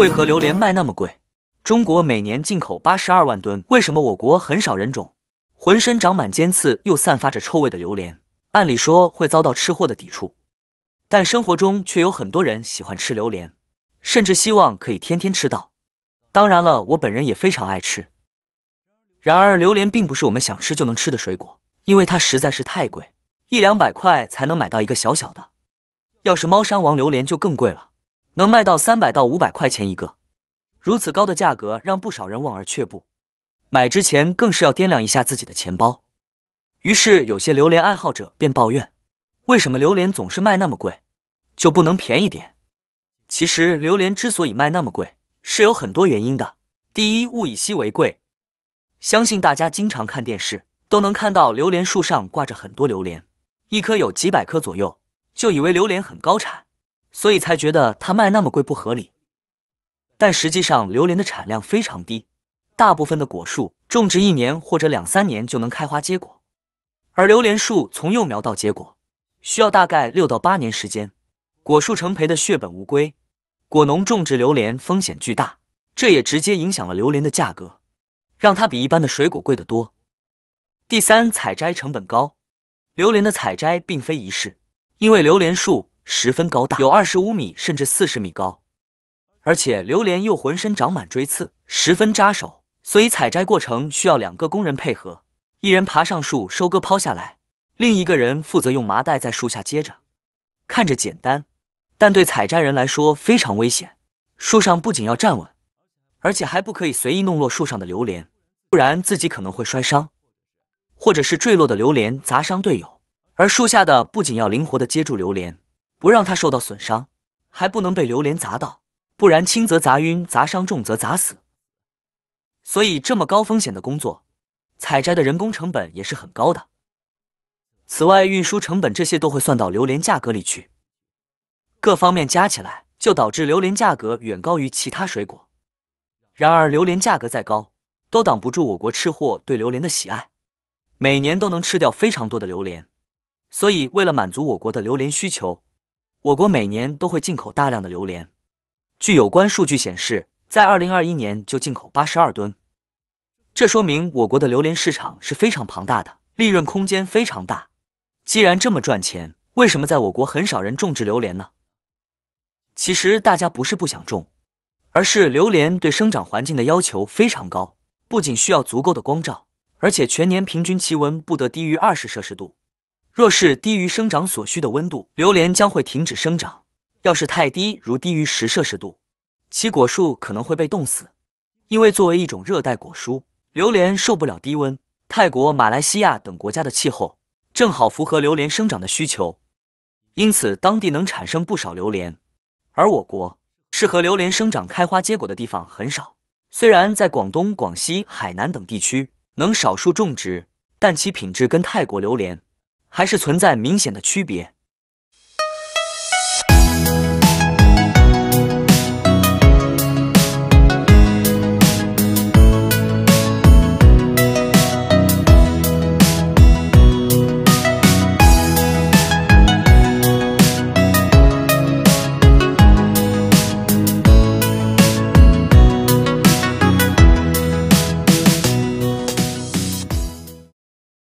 为何榴莲卖那么贵？中国每年进口八十二万吨。为什么我国很少人种？浑身长满尖刺又散发着臭味的榴莲，按理说会遭到吃货的抵触，但生活中却有很多人喜欢吃榴莲，甚至希望可以天天吃到。当然了，我本人也非常爱吃。然而，榴莲并不是我们想吃就能吃的水果，因为它实在是太贵，一两百块才能买到一个小小的。要是猫山王榴莲就更贵了。能卖到三百到五百块钱一个，如此高的价格让不少人望而却步。买之前更是要掂量一下自己的钱包。于是，有些榴莲爱好者便抱怨：“为什么榴莲总是卖那么贵，就不能便宜点？”其实，榴莲之所以卖那么贵，是有很多原因的。第一，物以稀为贵。相信大家经常看电视都能看到榴莲树上挂着很多榴莲，一颗有几百颗左右，就以为榴莲很高产。所以才觉得它卖那么贵不合理，但实际上榴莲的产量非常低，大部分的果树种植一年或者两三年就能开花结果，而榴莲树从幼苗到结果需要大概六到八年时间，果树成培的血本无归，果农种植榴莲风险巨大，这也直接影响了榴莲的价格，让它比一般的水果贵得多。第三，采摘成本高，榴莲的采摘并非易事，因为榴莲树。十分高大，有二十五米甚至四十米高，而且榴莲又浑身长满锥刺，十分扎手，所以采摘过程需要两个工人配合，一人爬上树收割抛下来，另一个人负责用麻袋在树下接着。看着简单，但对采摘人来说非常危险。树上不仅要站稳，而且还不可以随意弄落树上的榴莲，不然自己可能会摔伤，或者是坠落的榴莲砸伤队友。而树下的不仅要灵活的接住榴莲。不让他受到损伤，还不能被榴莲砸到，不然轻则砸晕砸伤，重则砸死。所以这么高风险的工作，采摘的人工成本也是很高的。此外，运输成本这些都会算到榴莲价格里去，各方面加起来就导致榴莲价格远高于其他水果。然而，榴莲价格再高，都挡不住我国吃货对榴莲的喜爱，每年都能吃掉非常多的榴莲。所以，为了满足我国的榴莲需求。我国每年都会进口大量的榴莲，据有关数据显示，在二零二一年就进口八十二吨，这说明我国的榴莲市场是非常庞大的，利润空间非常大。既然这么赚钱，为什么在我国很少人种植榴莲呢？其实大家不是不想种，而是榴莲对生长环境的要求非常高，不仅需要足够的光照，而且全年平均气温不得低于二十摄氏度。若是低于生长所需的温度，榴莲将会停止生长。要是太低，如低于十摄氏度，其果树可能会被冻死。因为作为一种热带果蔬，榴莲受不了低温。泰国、马来西亚等国家的气候正好符合榴莲生长的需求，因此当地能产生不少榴莲。而我国适合榴莲生长、开花、结果的地方很少。虽然在广东、广西、海南等地区能少数种植，但其品质跟泰国榴莲。还是存在明显的区别。